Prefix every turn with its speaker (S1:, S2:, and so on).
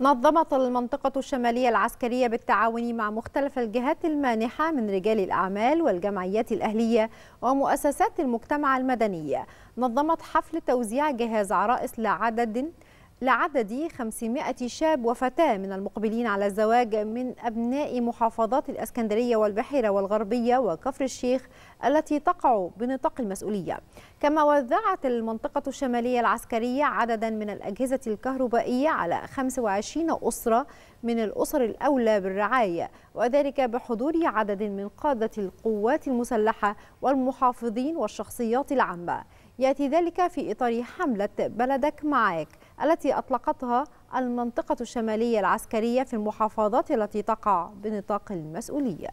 S1: نظمت المنطقة الشمالية العسكرية بالتعاون مع مختلف الجهات المانحة من رجال الأعمال والجمعيات الأهلية ومؤسسات المجتمع المدني نظمت حفل توزيع جهاز عرائس لعدد لعدد 500 شاب وفتاة من المقبلين على الزواج من أبناء محافظات الأسكندرية والبحيرة والغربية وكفر الشيخ التي تقع بنطاق المسؤولية كما وزعت المنطقة الشمالية العسكرية عددا من الأجهزة الكهربائية على 25 أسرة من الأسر الأولى بالرعاية وذلك بحضور عدد من قادة القوات المسلحة والمحافظين والشخصيات العامة يأتي ذلك في إطار حملة بلدك معك التي أطلقتها المنطقة الشمالية العسكرية في المحافظات التي تقع بنطاق المسؤولية